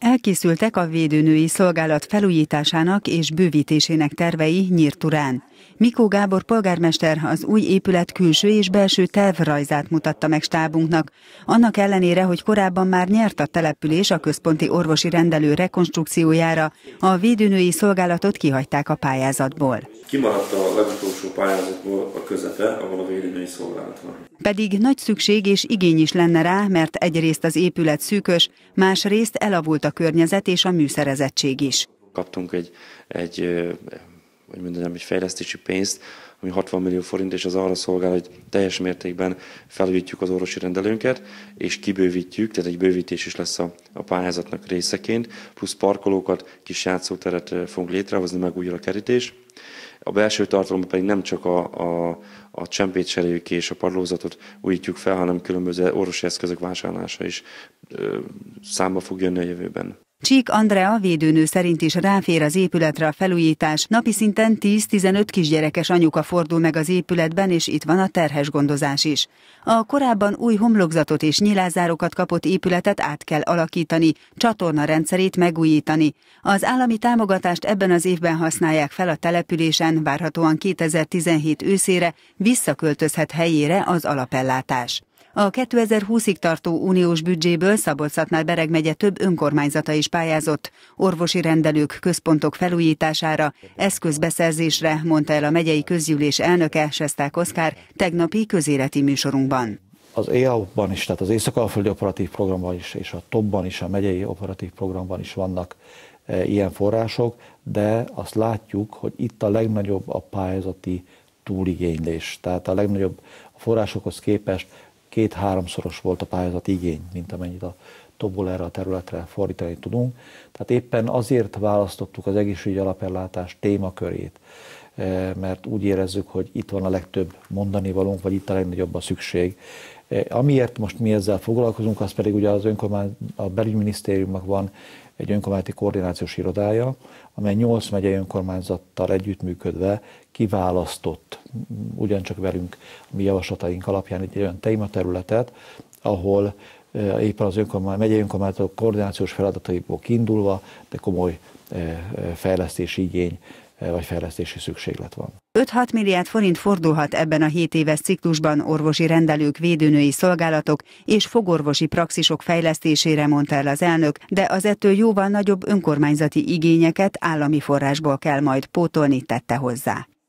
Elkészültek a védőnői szolgálat felújításának és bővítésének tervei Nyírturán. Mikó Gábor polgármester az új épület külső és belső tervrajzát mutatta meg stábunknak, annak ellenére, hogy korábban már nyert a település a központi orvosi rendelő rekonstrukciójára, a védőnői szolgálatot kihagyták a pályázatból. Kimaradt a legutolsó pályázatból a közepe, ahol a védőnői szolgálat van. Pedig nagy szükség és igény is lenne rá, mert egyrészt az épület szűkös, másrészt elavult a a környezet és a műszerezettség is. Kaptunk egy, egy vagy mondanám, egy fejlesztési pénzt, ami 60 millió forint, és az arra szolgál, hogy teljes mértékben felújítjuk az orvosi rendelőnket, és kibővítjük, tehát egy bővítés is lesz a, a pályázatnak részeként, plusz parkolókat, kis játszóteret fogunk létrehozni, meg újra a kerítés. A belső tartalomban pedig nem csak a, a, a csempét cseréljük és a padlózatot újítjuk fel, hanem különböző orvosi eszközök vásárlása is ö, számba fog jönni a jövőben. Csík Andrea védőnő szerint is ráfér az épületre a felújítás. Napi szinten 10-15 kisgyerekes anyuka fordul meg az épületben, és itt van a terhes gondozás is. A korábban új homlokzatot és nyilázárokat kapott épületet át kell alakítani, csatorna rendszerét megújítani. Az állami támogatást ebben az évben használják fel a településen, várhatóan 2017 őszére visszaköltözhet helyére az alapellátás. A 2020-ig tartó uniós büdzséből Szabolcsatnál Bereg megye több önkormányzata is pályázott orvosi rendelők központok felújítására, eszközbeszerzésre, mondta el a megyei közgyűlés elnöke Sesták Oszkár tegnapi közéleti műsorunkban az EAO-ban is, tehát az Észak-Alföldi Operatív Programban is, és a TOB-ban is, a megyei operatív programban is vannak e, ilyen források, de azt látjuk, hogy itt a legnagyobb a pályázati túligénylés. Tehát a legnagyobb a forrásokhoz képest két-háromszoros volt a pályázat igény, mint amennyit a tobból erre a területre fordítani tudunk. Tehát éppen azért választottuk az egészségügyi alapellátás témakörét, eh, mert úgy érezzük, hogy itt van a legtöbb mondani valónk, vagy itt a legnagyobb a szükség. Eh, amiért most mi ezzel foglalkozunk, az pedig ugye az önkormány, a belügyminisztériumnak van egy önkormányzati koordinációs irodája, amely 8 megyei önkormányzattal együttműködve kiválasztott ugyancsak velünk a mi javaslataink alapján egy olyan tématerületet, ahol éppen az önkormány, megyei önkormányzatok koordinációs feladataiból kiindulva, de komoly fejlesztési igény vagy fejlesztési szükséglet van. 5-6 milliárd forint fordulhat ebben a 7 éves ciklusban orvosi rendelők, védőnői szolgálatok és fogorvosi praxisok fejlesztésére, mondta el az elnök, de az ettől jóval nagyobb önkormányzati igényeket állami forrásból kell majd pótolni, tette hozzá.